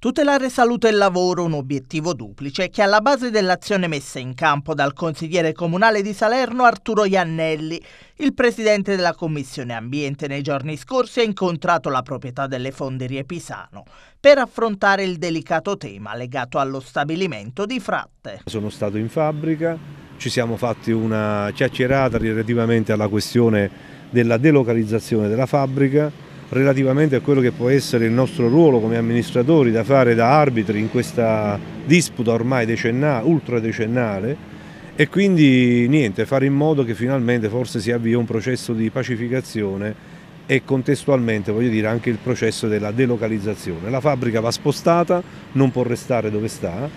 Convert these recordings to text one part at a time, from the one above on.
Tutelare salute e lavoro, un obiettivo duplice che è alla base dell'azione messa in campo dal consigliere comunale di Salerno Arturo Iannelli. Il presidente della Commissione Ambiente nei giorni scorsi ha incontrato la proprietà delle fonderie Pisano per affrontare il delicato tema legato allo stabilimento di Fratte. Sono stato in fabbrica, ci siamo fatti una chiacchierata relativamente alla questione della delocalizzazione della fabbrica relativamente a quello che può essere il nostro ruolo come amministratori da fare da arbitri in questa disputa ormai decennale, ultradecennale e quindi niente, fare in modo che finalmente forse si avvia un processo di pacificazione e contestualmente voglio dire anche il processo della delocalizzazione. La fabbrica va spostata, non può restare dove sta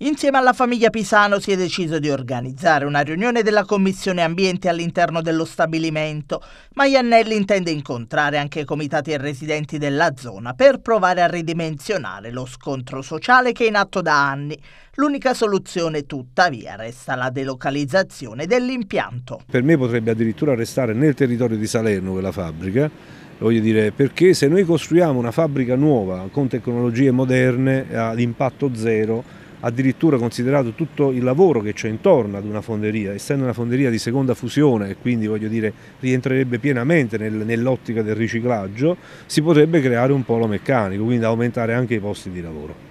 Insieme alla famiglia Pisano si è deciso di organizzare una riunione della Commissione Ambiente all'interno dello stabilimento, ma Iannelli intende incontrare anche i comitati e residenti della zona per provare a ridimensionare lo scontro sociale che è in atto da anni. L'unica soluzione tuttavia resta la delocalizzazione dell'impianto. Per me potrebbe addirittura restare nel territorio di Salerno quella fabbrica, voglio dire, perché se noi costruiamo una fabbrica nuova con tecnologie moderne ad impatto zero, addirittura considerato tutto il lavoro che c'è intorno ad una fonderia, essendo una fonderia di seconda fusione e quindi voglio dire rientrerebbe pienamente nel, nell'ottica del riciclaggio, si potrebbe creare un polo meccanico, quindi aumentare anche i posti di lavoro.